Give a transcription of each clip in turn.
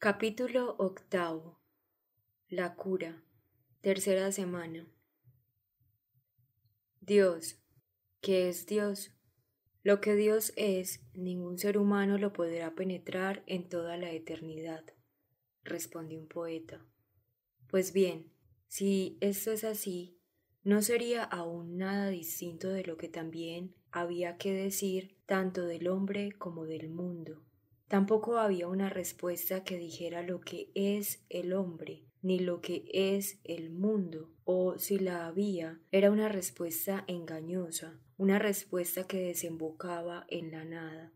Capítulo octavo. La cura. Tercera semana. Dios. ¿Qué es Dios? Lo que Dios es, ningún ser humano lo podrá penetrar en toda la eternidad, respondió un poeta. Pues bien, si esto es así, no sería aún nada distinto de lo que también había que decir tanto del hombre como del mundo Tampoco había una respuesta que dijera lo que es el hombre, ni lo que es el mundo, o si la había, era una respuesta engañosa, una respuesta que desembocaba en la nada.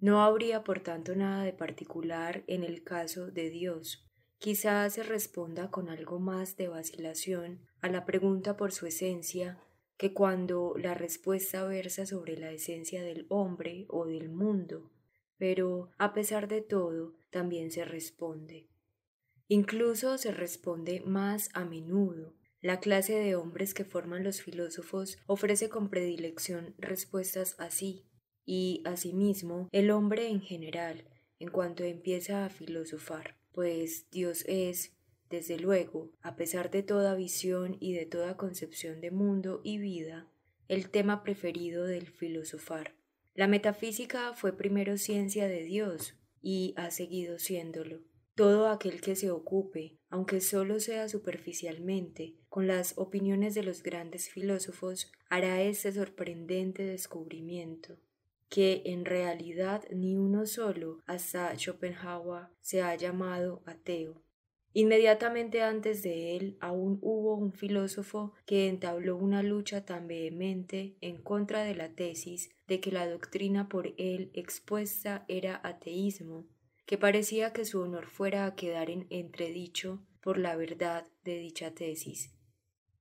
No habría, por tanto, nada de particular en el caso de Dios. Quizás se responda con algo más de vacilación a la pregunta por su esencia que cuando la respuesta versa sobre la esencia del hombre o del mundo, pero a pesar de todo también se responde. Incluso se responde más a menudo. La clase de hombres que forman los filósofos ofrece con predilección respuestas así, y asimismo el hombre en general, en cuanto empieza a filosofar, pues Dios es, desde luego, a pesar de toda visión y de toda concepción de mundo y vida, el tema preferido del filosofar la metafísica fue primero ciencia de Dios y ha seguido siéndolo. Todo aquel que se ocupe, aunque solo sea superficialmente, con las opiniones de los grandes filósofos, hará este sorprendente descubrimiento que en realidad ni uno solo hasta Schopenhauer se ha llamado ateo. Inmediatamente antes de él aún hubo un filósofo que entabló una lucha tan vehemente en contra de la tesis de que la doctrina por él expuesta era ateísmo, que parecía que su honor fuera a quedar en entredicho por la verdad de dicha tesis.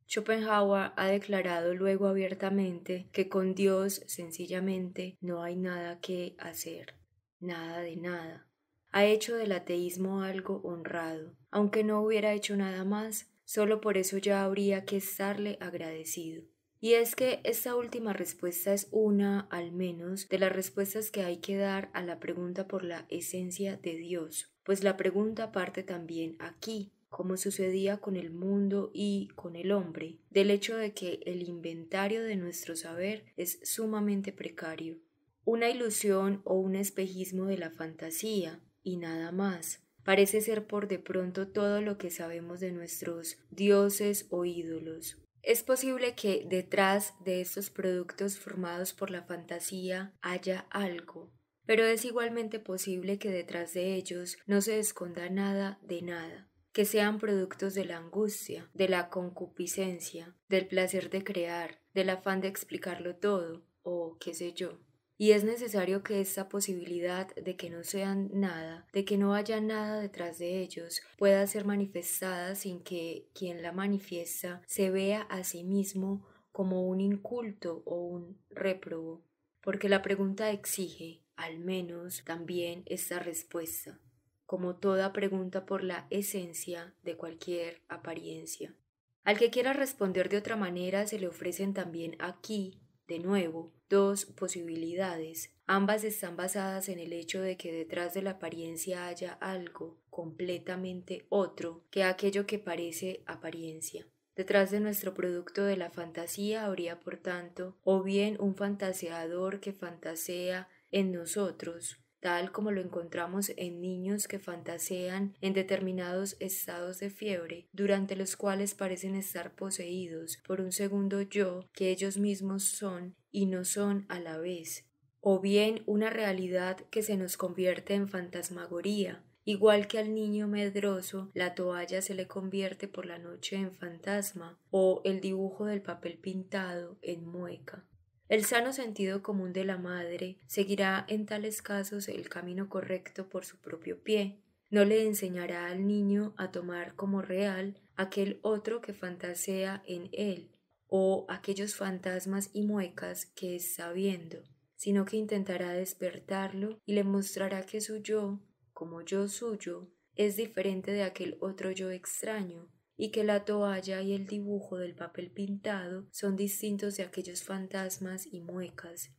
Schopenhauer ha declarado luego abiertamente que con Dios sencillamente no hay nada que hacer, nada de nada. Ha hecho del ateísmo algo honrado, aunque no hubiera hecho nada más, solo por eso ya habría que estarle agradecido. Y es que esta última respuesta es una, al menos, de las respuestas que hay que dar a la pregunta por la esencia de Dios, pues la pregunta parte también aquí, como sucedía con el mundo y con el hombre, del hecho de que el inventario de nuestro saber es sumamente precario, una ilusión o un espejismo de la fantasía, y nada más. Parece ser por de pronto todo lo que sabemos de nuestros dioses o ídolos. Es posible que detrás de estos productos formados por la fantasía haya algo, pero es igualmente posible que detrás de ellos no se esconda nada de nada, que sean productos de la angustia, de la concupiscencia, del placer de crear, del afán de explicarlo todo, o qué sé yo. Y es necesario que esta posibilidad de que no sean nada, de que no haya nada detrás de ellos, pueda ser manifestada sin que quien la manifiesta se vea a sí mismo como un inculto o un réprobo, porque la pregunta exige, al menos, también esta respuesta, como toda pregunta por la esencia de cualquier apariencia. Al que quiera responder de otra manera se le ofrecen también aquí, de nuevo, dos posibilidades. Ambas están basadas en el hecho de que detrás de la apariencia haya algo completamente otro que aquello que parece apariencia. Detrás de nuestro producto de la fantasía habría, por tanto, o bien un fantaseador que fantasea en nosotros, tal como lo encontramos en niños que fantasean en determinados estados de fiebre, durante los cuales parecen estar poseídos por un segundo yo que ellos mismos son y no son a la vez, o bien una realidad que se nos convierte en fantasmagoría, Igual que al niño medroso, la toalla se le convierte por la noche en fantasma o el dibujo del papel pintado en mueca. El sano sentido común de la madre seguirá en tales casos el camino correcto por su propio pie. No le enseñará al niño a tomar como real aquel otro que fantasea en él, o aquellos fantasmas y muecas que está viendo, sino que intentará despertarlo y le mostrará que su yo, como yo suyo, es diferente de aquel otro yo extraño, y que la toalla y el dibujo del papel pintado son distintos de aquellos fantasmas y muecas.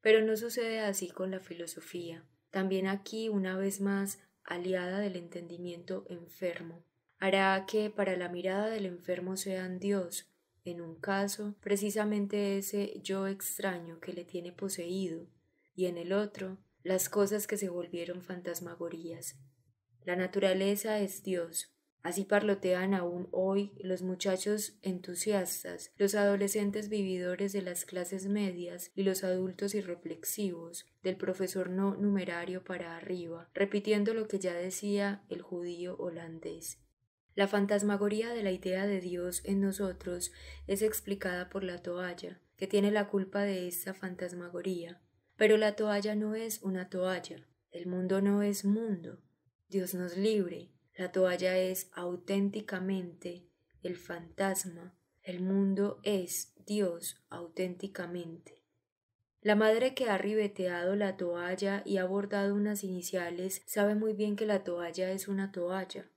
Pero no sucede así con la filosofía. También aquí, una vez más, aliada del entendimiento enfermo. Hará que para la mirada del enfermo sean Dios, en un caso, precisamente ese yo extraño que le tiene poseído, y en el otro, las cosas que se volvieron fantasmagorías. La naturaleza es Dios, Así parlotean aún hoy los muchachos entusiastas, los adolescentes vividores de las clases medias y los adultos irreflexivos, del profesor no numerario para arriba, repitiendo lo que ya decía el judío holandés. La fantasmagoría de la idea de Dios en nosotros es explicada por la toalla, que tiene la culpa de esta fantasmagoría. Pero la toalla no es una toalla, el mundo no es mundo. Dios nos libre, la toalla es auténticamente el fantasma, el mundo es Dios auténticamente. La madre que ha ribeteado la toalla y ha bordado unas iniciales sabe muy bien que la toalla es una toalla.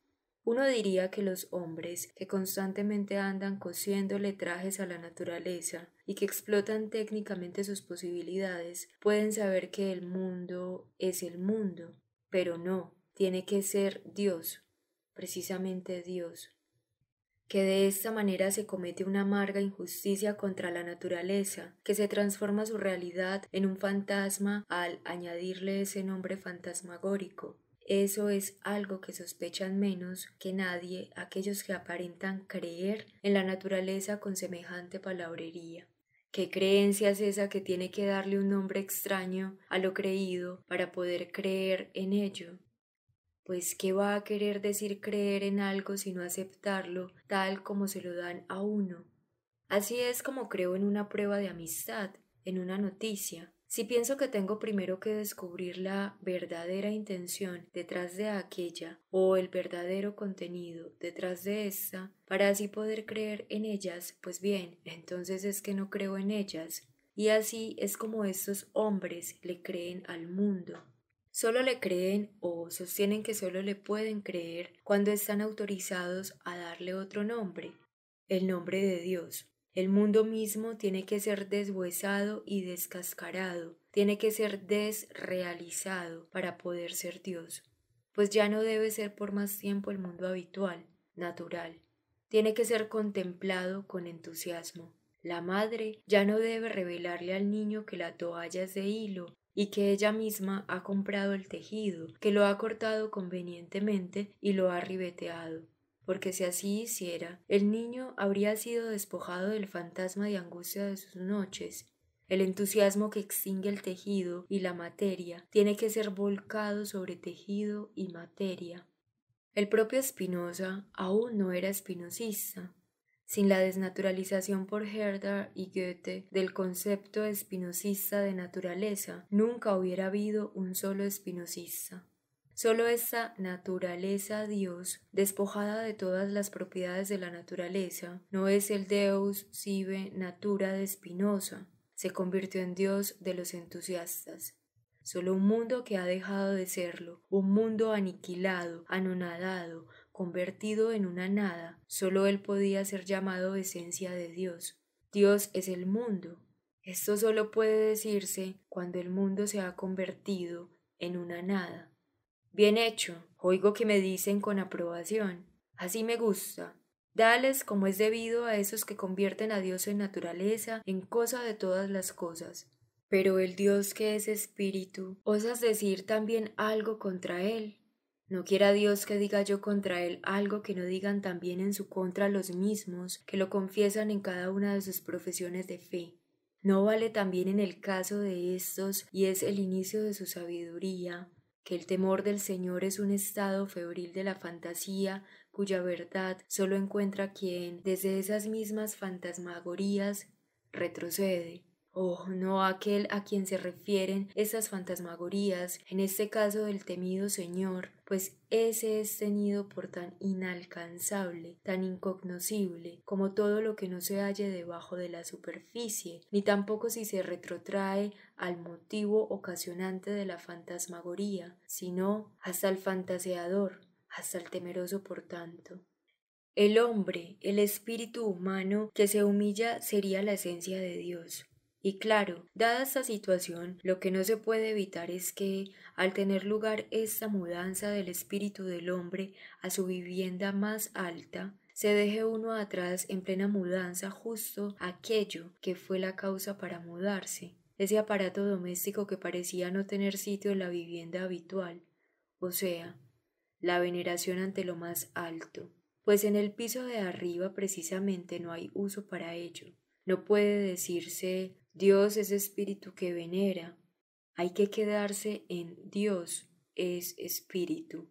Uno diría que los hombres que constantemente andan cosiendo trajes a la naturaleza y que explotan técnicamente sus posibilidades pueden saber que el mundo es el mundo, pero no, tiene que ser Dios precisamente Dios, que de esta manera se comete una amarga injusticia contra la naturaleza, que se transforma su realidad en un fantasma al añadirle ese nombre fantasmagórico. Eso es algo que sospechan menos que nadie aquellos que aparentan creer en la naturaleza con semejante palabrería. ¿Qué creencia es esa que tiene que darle un nombre extraño a lo creído para poder creer en ello? pues ¿qué va a querer decir creer en algo sino aceptarlo tal como se lo dan a uno? Así es como creo en una prueba de amistad, en una noticia. Si pienso que tengo primero que descubrir la verdadera intención detrás de aquella o el verdadero contenido detrás de esa para así poder creer en ellas, pues bien, entonces es que no creo en ellas. Y así es como estos hombres le creen al mundo. Solo le creen o sostienen que solo le pueden creer cuando están autorizados a darle otro nombre, el nombre de Dios. El mundo mismo tiene que ser deshuesado y descascarado, tiene que ser desrealizado para poder ser Dios, pues ya no debe ser por más tiempo el mundo habitual, natural. Tiene que ser contemplado con entusiasmo. La madre ya no debe revelarle al niño que la toalla es de hilo y que ella misma ha comprado el tejido, que lo ha cortado convenientemente y lo ha ribeteado porque si así hiciera, el niño habría sido despojado del fantasma de angustia de sus noches. El entusiasmo que extingue el tejido y la materia tiene que ser volcado sobre tejido y materia. El propio Spinoza aún no era espinosista, sin la desnaturalización por Herder y Goethe del concepto espinosista de naturaleza, nunca hubiera habido un solo espinosista. Solo esa naturaleza Dios, despojada de todas las propiedades de la naturaleza, no es el Deus sive natura de Spinoza, se convirtió en Dios de los entusiastas. Solo un mundo que ha dejado de serlo, un mundo aniquilado, anonadado, convertido en una nada, solo él podía ser llamado esencia de Dios. Dios es el mundo. Esto solo puede decirse cuando el mundo se ha convertido en una nada. Bien hecho, oigo que me dicen con aprobación. Así me gusta. Dales como es debido a esos que convierten a Dios en naturaleza, en cosa de todas las cosas. Pero el Dios que es espíritu, ¿osas decir también algo contra él? No quiera Dios que diga yo contra él algo que no digan también en su contra los mismos que lo confiesan en cada una de sus profesiones de fe. No vale también en el caso de estos, y es el inicio de su sabiduría, que el temor del Señor es un estado febril de la fantasía, cuya verdad solo encuentra quien, desde esas mismas fantasmagorías, retrocede. Oh, no aquel a quien se refieren esas fantasmagorías, en este caso del temido Señor, pues ese es tenido por tan inalcanzable, tan incognoscible, como todo lo que no se halle debajo de la superficie, ni tampoco si se retrotrae al motivo ocasionante de la fantasmagoría, sino hasta el fantaseador, hasta el temeroso por tanto. El hombre, el espíritu humano que se humilla sería la esencia de Dios. Y claro, dada esta situación, lo que no se puede evitar es que, al tener lugar esta mudanza del espíritu del hombre a su vivienda más alta, se deje uno atrás en plena mudanza justo aquello que fue la causa para mudarse, ese aparato doméstico que parecía no tener sitio en la vivienda habitual, o sea, la veneración ante lo más alto, pues en el piso de arriba precisamente no hay uso para ello. No puede decirse Dios es espíritu que venera. Hay que quedarse en Dios es espíritu.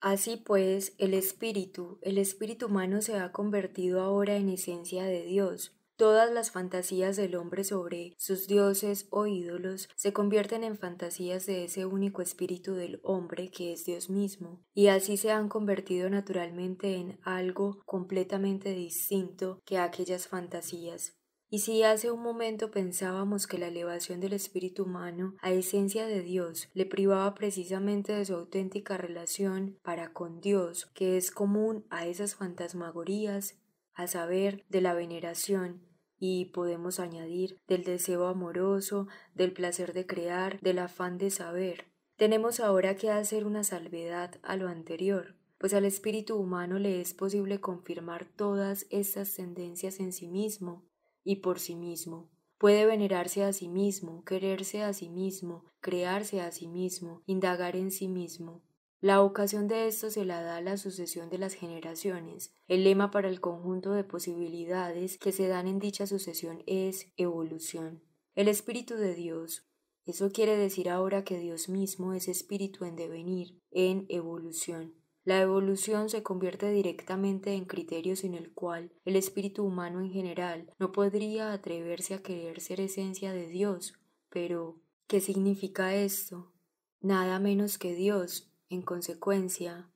Así pues, el espíritu, el espíritu humano se ha convertido ahora en esencia de Dios. Todas las fantasías del hombre sobre sus dioses o ídolos se convierten en fantasías de ese único espíritu del hombre que es Dios mismo, y así se han convertido naturalmente en algo completamente distinto que aquellas fantasías. Y si hace un momento pensábamos que la elevación del espíritu humano a esencia de Dios le privaba precisamente de su auténtica relación para con Dios, que es común a esas fantasmagorías, a saber, de la veneración, y podemos añadir del deseo amoroso, del placer de crear, del afán de saber. Tenemos ahora que hacer una salvedad a lo anterior, pues al espíritu humano le es posible confirmar todas estas tendencias en sí mismo, y por sí mismo. Puede venerarse a sí mismo, quererse a sí mismo, crearse a sí mismo, indagar en sí mismo. La ocasión de esto se la da la sucesión de las generaciones. El lema para el conjunto de posibilidades que se dan en dicha sucesión es evolución. El Espíritu de Dios. Eso quiere decir ahora que Dios mismo es espíritu en devenir, en evolución. La evolución se convierte directamente en criterio sin el cual el espíritu humano en general no podría atreverse a querer ser esencia de Dios. Pero, ¿qué significa esto? Nada menos que Dios, en consecuencia,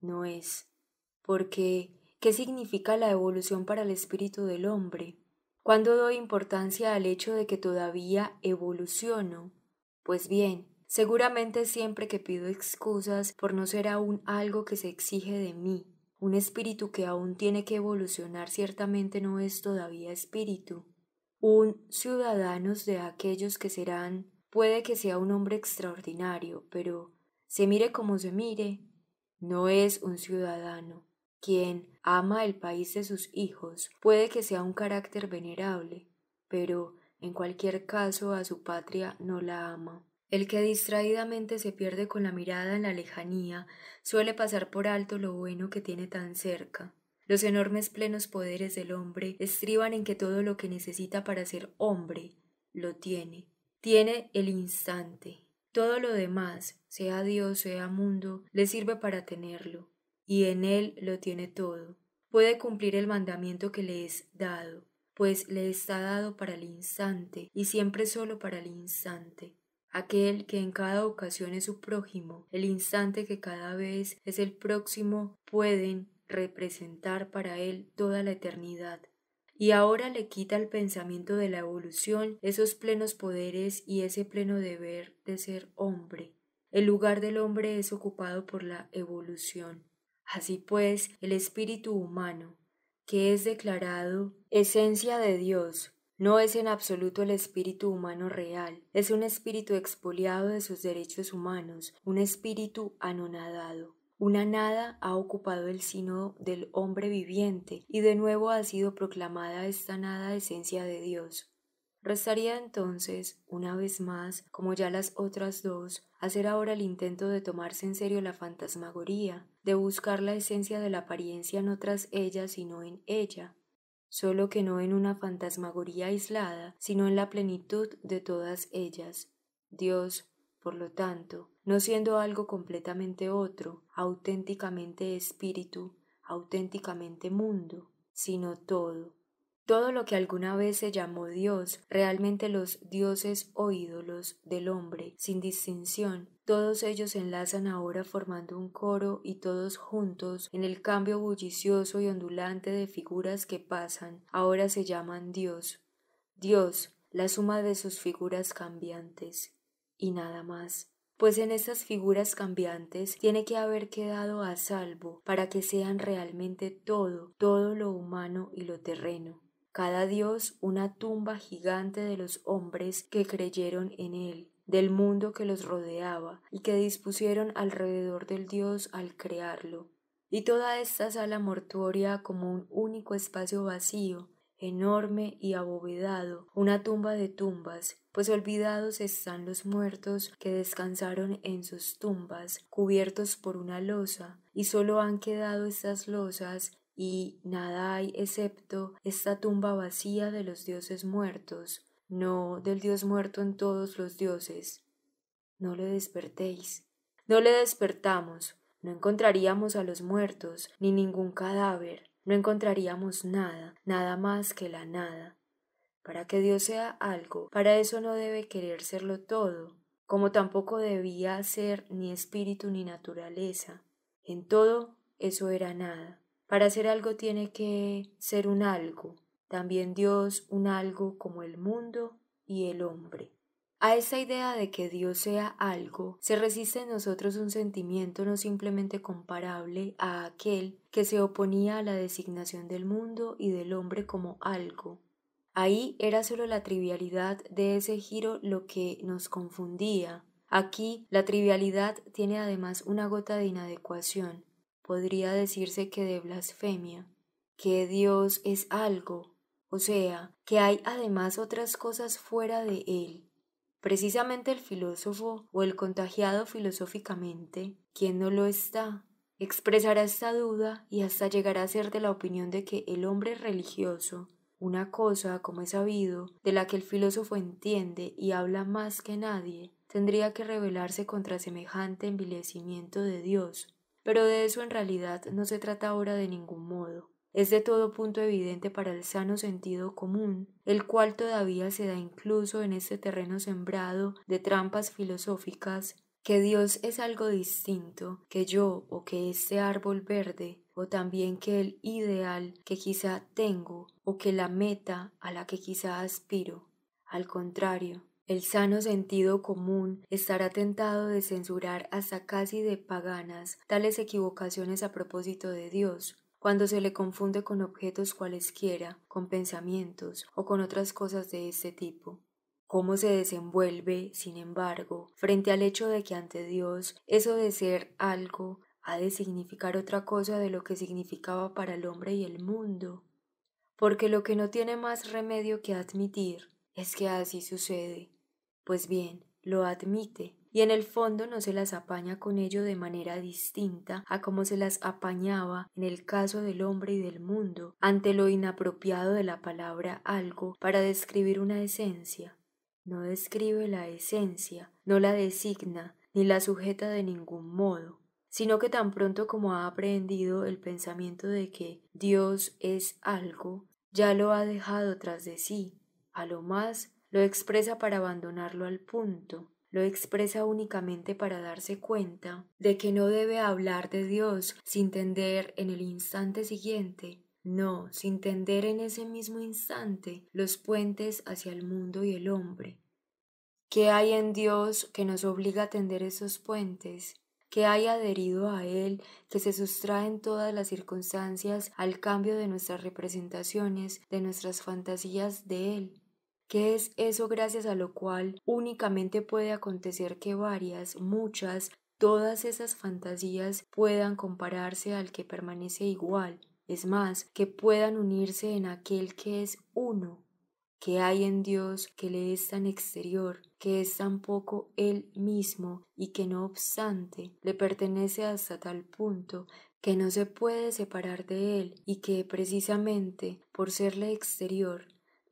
no es. Porque, ¿qué significa la evolución para el espíritu del hombre? ¿Cuándo doy importancia al hecho de que todavía evoluciono? Pues bien, Seguramente siempre que pido excusas por no ser aún algo que se exige de mí, un espíritu que aún tiene que evolucionar ciertamente no es todavía espíritu. Un ciudadano de aquellos que serán puede que sea un hombre extraordinario, pero se mire como se mire, no es un ciudadano. Quien ama el país de sus hijos puede que sea un carácter venerable, pero en cualquier caso a su patria no la ama. El que distraídamente se pierde con la mirada en la lejanía suele pasar por alto lo bueno que tiene tan cerca. Los enormes plenos poderes del hombre estriban en que todo lo que necesita para ser hombre lo tiene. Tiene el instante. Todo lo demás, sea Dios, sea mundo, le sirve para tenerlo. Y en él lo tiene todo. Puede cumplir el mandamiento que le es dado, pues le está dado para el instante y siempre solo para el instante aquel que en cada ocasión es su prójimo, el instante que cada vez es el próximo, pueden representar para él toda la eternidad. Y ahora le quita al pensamiento de la evolución esos plenos poderes y ese pleno deber de ser hombre. El lugar del hombre es ocupado por la evolución. Así pues, el espíritu humano, que es declarado esencia de Dios, no es en absoluto el espíritu humano real, es un espíritu expoliado de sus derechos humanos, un espíritu anonadado. Una nada ha ocupado el sino del hombre viviente y de nuevo ha sido proclamada esta nada esencia de Dios. Restaría entonces, una vez más, como ya las otras dos, hacer ahora el intento de tomarse en serio la fantasmagoría, de buscar la esencia de la apariencia no tras ella sino en ella, solo que no en una fantasmagoría aislada, sino en la plenitud de todas ellas. Dios, por lo tanto, no siendo algo completamente otro, auténticamente espíritu, auténticamente mundo, sino todo, todo lo que alguna vez se llamó Dios, realmente los dioses o ídolos del hombre, sin distinción, todos ellos se enlazan ahora formando un coro y todos juntos, en el cambio bullicioso y ondulante de figuras que pasan, ahora se llaman Dios. Dios, la suma de sus figuras cambiantes. Y nada más pues en esas figuras cambiantes tiene que haber quedado a salvo para que sean realmente todo, todo lo humano y lo terreno cada dios una tumba gigante de los hombres que creyeron en él, del mundo que los rodeaba y que dispusieron alrededor del dios al crearlo. Y toda esta sala mortuoria como un único espacio vacío, enorme y abovedado, una tumba de tumbas, pues olvidados están los muertos que descansaron en sus tumbas, cubiertos por una losa, y sólo han quedado estas losas y nada hay excepto esta tumba vacía de los dioses muertos, no del dios muerto en todos los dioses. No le despertéis. No le despertamos. No encontraríamos a los muertos, ni ningún cadáver. No encontraríamos nada, nada más que la nada. Para que Dios sea algo, para eso no debe querer serlo todo, como tampoco debía ser ni espíritu ni naturaleza. En todo eso era nada. Para ser algo tiene que ser un algo, también Dios un algo como el mundo y el hombre. A esa idea de que Dios sea algo, se resiste en nosotros un sentimiento no simplemente comparable a aquel que se oponía a la designación del mundo y del hombre como algo. Ahí era solo la trivialidad de ese giro lo que nos confundía. Aquí la trivialidad tiene además una gota de inadecuación, podría decirse que de blasfemia, que Dios es algo, o sea, que hay además otras cosas fuera de él. Precisamente el filósofo o el contagiado filosóficamente, quien no lo está, expresará esta duda y hasta llegará a ser de la opinión de que el hombre religioso, una cosa, como es sabido, de la que el filósofo entiende y habla más que nadie, tendría que rebelarse contra semejante envilecimiento de Dios, pero de eso en realidad no se trata ahora de ningún modo. Es de todo punto evidente para el sano sentido común, el cual todavía se da incluso en este terreno sembrado de trampas filosóficas, que Dios es algo distinto, que yo o que este árbol verde, o también que el ideal que quizá tengo, o que la meta a la que quizá aspiro. Al contrario, el sano sentido común estará tentado de censurar hasta casi de paganas tales equivocaciones a propósito de Dios, cuando se le confunde con objetos cualesquiera, con pensamientos o con otras cosas de este tipo. Cómo se desenvuelve, sin embargo, frente al hecho de que ante Dios eso de ser algo ha de significar otra cosa de lo que significaba para el hombre y el mundo. Porque lo que no tiene más remedio que admitir es que así sucede, pues bien, lo admite, y en el fondo no se las apaña con ello de manera distinta a como se las apañaba en el caso del hombre y del mundo, ante lo inapropiado de la palabra algo para describir una esencia. No describe la esencia, no la designa, ni la sujeta de ningún modo, sino que tan pronto como ha aprendido el pensamiento de que Dios es algo, ya lo ha dejado tras de sí, a lo más lo expresa para abandonarlo al punto, lo expresa únicamente para darse cuenta de que no debe hablar de Dios sin tender en el instante siguiente, no, sin tender en ese mismo instante los puentes hacia el mundo y el hombre. ¿Qué hay en Dios que nos obliga a tender esos puentes? ¿Qué hay adherido a Él, que se en todas las circunstancias al cambio de nuestras representaciones, de nuestras fantasías de Él que es eso gracias a lo cual únicamente puede acontecer que varias, muchas, todas esas fantasías puedan compararse al que permanece igual, es más, que puedan unirse en aquel que es uno, que hay en Dios que le es tan exterior, que es tan poco Él mismo y que no obstante le pertenece hasta tal punto que no se puede separar de Él y que precisamente por serle exterior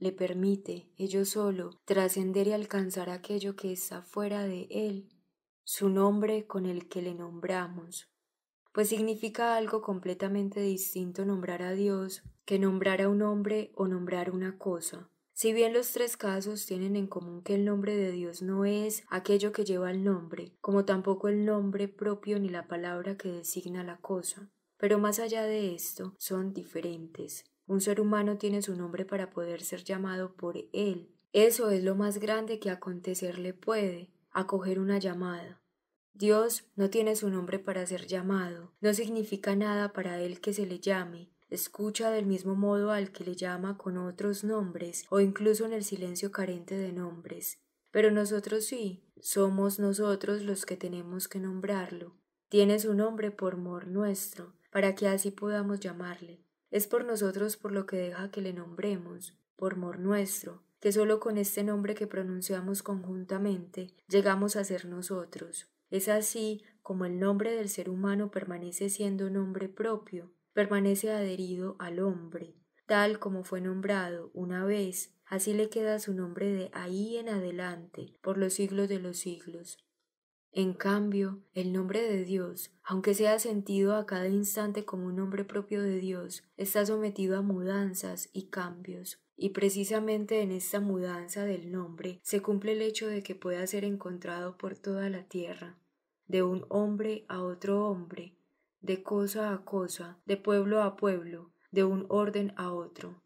le permite, ello solo, trascender y alcanzar aquello que está fuera de él, su nombre con el que le nombramos, pues significa algo completamente distinto nombrar a Dios que nombrar a un hombre o nombrar una cosa. Si bien los tres casos tienen en común que el nombre de Dios no es aquello que lleva el nombre, como tampoco el nombre propio ni la palabra que designa la cosa, pero más allá de esto son diferentes. Un ser humano tiene su nombre para poder ser llamado por él. Eso es lo más grande que acontecerle puede, acoger una llamada. Dios no tiene su nombre para ser llamado, no significa nada para él que se le llame, escucha del mismo modo al que le llama con otros nombres o incluso en el silencio carente de nombres. Pero nosotros sí, somos nosotros los que tenemos que nombrarlo. Tiene su nombre por mor nuestro, para que así podamos llamarle. Es por nosotros por lo que deja que le nombremos, por mor nuestro, que solo con este nombre que pronunciamos conjuntamente llegamos a ser nosotros. Es así como el nombre del ser humano permanece siendo nombre propio, permanece adherido al hombre, tal como fue nombrado una vez, así le queda su nombre de ahí en adelante, por los siglos de los siglos. En cambio, el nombre de Dios, aunque sea sentido a cada instante como un nombre propio de Dios, está sometido a mudanzas y cambios. Y precisamente en esta mudanza del nombre se cumple el hecho de que pueda ser encontrado por toda la tierra, de un hombre a otro hombre, de cosa a cosa, de pueblo a pueblo, de un orden a otro.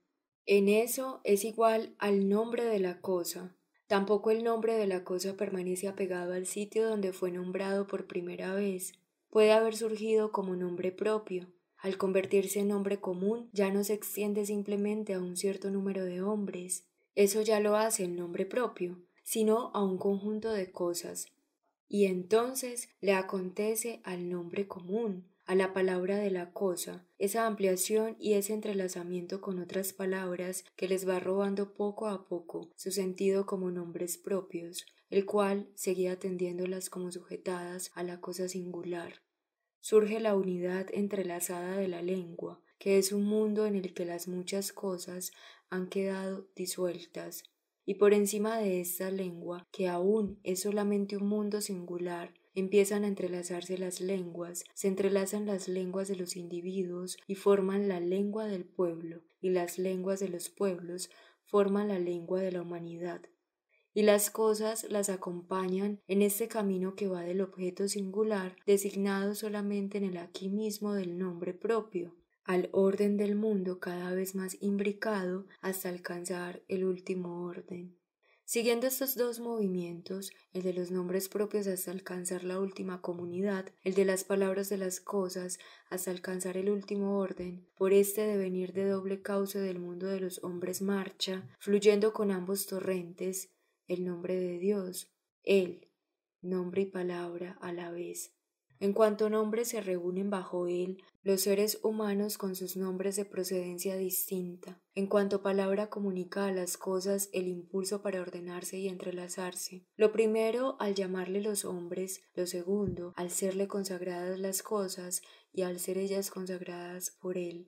En eso es igual al nombre de la cosa, Tampoco el nombre de la cosa permanece apegado al sitio donde fue nombrado por primera vez. Puede haber surgido como nombre propio. Al convertirse en nombre común, ya no se extiende simplemente a un cierto número de hombres. Eso ya lo hace el nombre propio, sino a un conjunto de cosas. Y entonces le acontece al nombre común, a la palabra de la cosa, esa ampliación y ese entrelazamiento con otras palabras que les va robando poco a poco su sentido como nombres propios, el cual seguía atendiéndolas como sujetadas a la cosa singular. Surge la unidad entrelazada de la lengua, que es un mundo en el que las muchas cosas han quedado disueltas, y por encima de esta lengua, que aún es solamente un mundo singular, Empiezan a entrelazarse las lenguas, se entrelazan las lenguas de los individuos y forman la lengua del pueblo, y las lenguas de los pueblos forman la lengua de la humanidad. Y las cosas las acompañan en este camino que va del objeto singular, designado solamente en el aquí mismo del nombre propio, al orden del mundo cada vez más imbricado hasta alcanzar el último orden. Siguiendo estos dos movimientos, el de los nombres propios hasta alcanzar la última comunidad, el de las palabras de las cosas hasta alcanzar el último orden, por este devenir de doble cauce del mundo de los hombres marcha, fluyendo con ambos torrentes, el nombre de Dios, Él, nombre y palabra a la vez, en cuanto nombres se reúnen bajo él, los seres humanos con sus nombres de procedencia distinta. En cuanto palabra comunica a las cosas el impulso para ordenarse y entrelazarse. Lo primero al llamarle los hombres, lo segundo al serle consagradas las cosas y al ser ellas consagradas por él.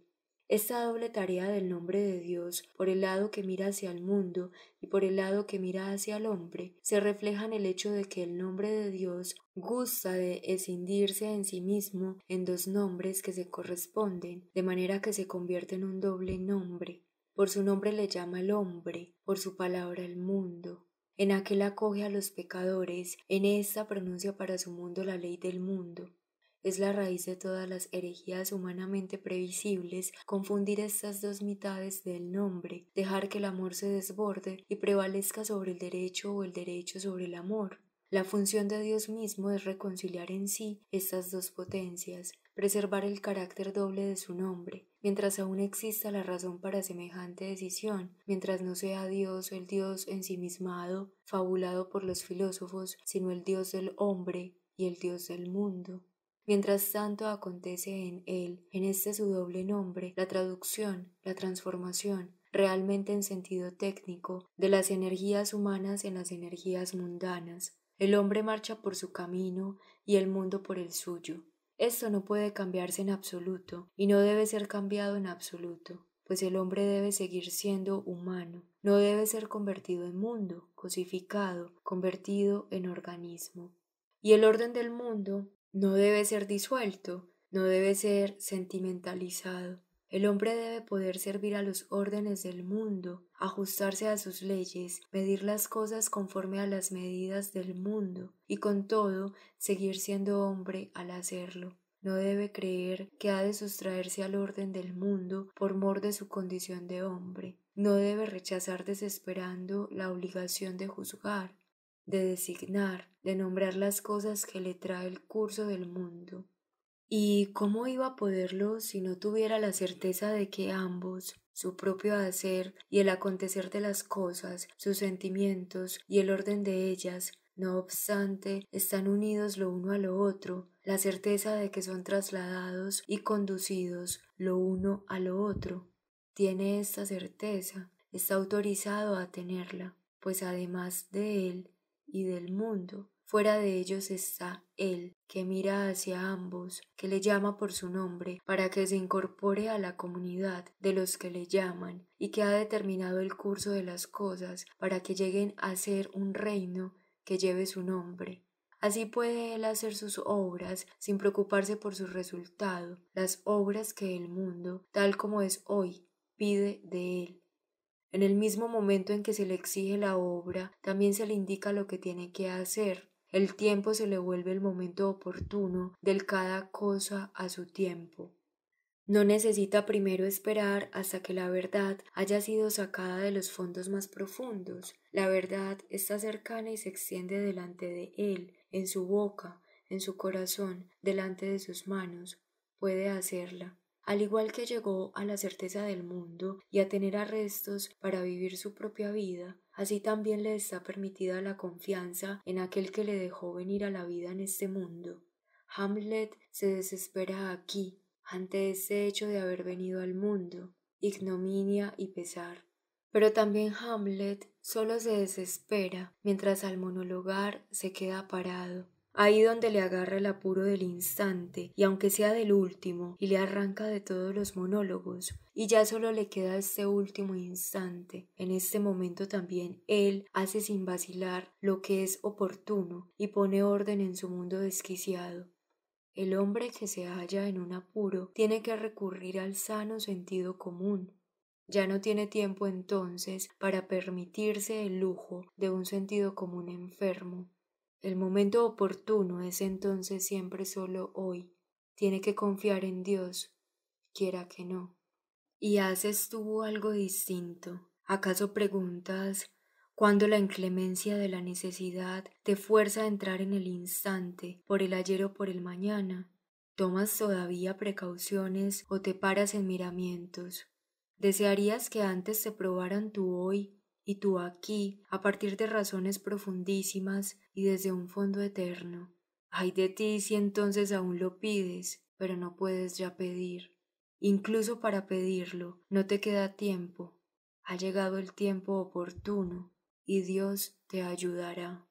Esta doble tarea del nombre de Dios, por el lado que mira hacia el mundo y por el lado que mira hacia el hombre, se refleja en el hecho de que el nombre de Dios gusta de escindirse en sí mismo en dos nombres que se corresponden, de manera que se convierte en un doble nombre. Por su nombre le llama el hombre, por su palabra el mundo. En aquel acoge a los pecadores, en esta pronuncia para su mundo la ley del mundo es la raíz de todas las herejías humanamente previsibles, confundir estas dos mitades del nombre, dejar que el amor se desborde y prevalezca sobre el derecho o el derecho sobre el amor. La función de Dios mismo es reconciliar en sí estas dos potencias, preservar el carácter doble de su nombre, mientras aún exista la razón para semejante decisión, mientras no sea Dios el Dios ensimismado, fabulado por los filósofos, sino el Dios del hombre y el Dios del mundo. Mientras tanto acontece en él, en este su doble nombre, la traducción, la transformación, realmente en sentido técnico, de las energías humanas en las energías mundanas. El hombre marcha por su camino y el mundo por el suyo. Esto no puede cambiarse en absoluto y no debe ser cambiado en absoluto, pues el hombre debe seguir siendo humano, no debe ser convertido en mundo, cosificado, convertido en organismo. Y el orden del mundo no debe ser disuelto, no debe ser sentimentalizado. El hombre debe poder servir a los órdenes del mundo, ajustarse a sus leyes, medir las cosas conforme a las medidas del mundo, y con todo seguir siendo hombre al hacerlo. No debe creer que ha de sustraerse al orden del mundo por mor de su condición de hombre. No debe rechazar desesperando la obligación de juzgar, de designar, de nombrar las cosas que le trae el curso del mundo. ¿Y cómo iba a poderlo si no tuviera la certeza de que ambos, su propio hacer y el acontecer de las cosas, sus sentimientos y el orden de ellas, no obstante, están unidos lo uno a lo otro, la certeza de que son trasladados y conducidos lo uno a lo otro. Tiene esta certeza, está autorizado a tenerla, pues además de él y del mundo. Fuera de ellos está Él, que mira hacia ambos, que le llama por su nombre, para que se incorpore a la comunidad de los que le llaman, y que ha determinado el curso de las cosas, para que lleguen a ser un reino que lleve su nombre. Así puede Él hacer sus obras sin preocuparse por su resultado, las obras que el mundo, tal como es hoy, pide de Él. En el mismo momento en que se le exige la obra, también se le indica lo que tiene que hacer. El tiempo se le vuelve el momento oportuno del cada cosa a su tiempo. No necesita primero esperar hasta que la verdad haya sido sacada de los fondos más profundos. La verdad está cercana y se extiende delante de él, en su boca, en su corazón, delante de sus manos. Puede hacerla. Al igual que llegó a la certeza del mundo y a tener arrestos para vivir su propia vida, así también le está permitida la confianza en aquel que le dejó venir a la vida en este mundo. Hamlet se desespera aquí, ante ese hecho de haber venido al mundo, ignominia y pesar. Pero también Hamlet solo se desespera mientras al monologar se queda parado, ahí donde le agarra el apuro del instante, y aunque sea del último, y le arranca de todos los monólogos, y ya solo le queda este último instante. En este momento también él hace sin vacilar lo que es oportuno y pone orden en su mundo desquiciado. El hombre que se halla en un apuro tiene que recurrir al sano sentido común. Ya no tiene tiempo entonces para permitirse el lujo de un sentido común enfermo. El momento oportuno es entonces siempre solo hoy. Tiene que confiar en Dios, quiera que no. ¿Y haces tú algo distinto? ¿Acaso preguntas cuando la inclemencia de la necesidad te fuerza a entrar en el instante, por el ayer o por el mañana? ¿Tomas todavía precauciones o te paras en miramientos? ¿Desearías que antes se probaran tu hoy y tú aquí, a partir de razones profundísimas y desde un fondo eterno. Ay de ti si entonces aún lo pides, pero no puedes ya pedir. Incluso para pedirlo no te queda tiempo. Ha llegado el tiempo oportuno y Dios te ayudará.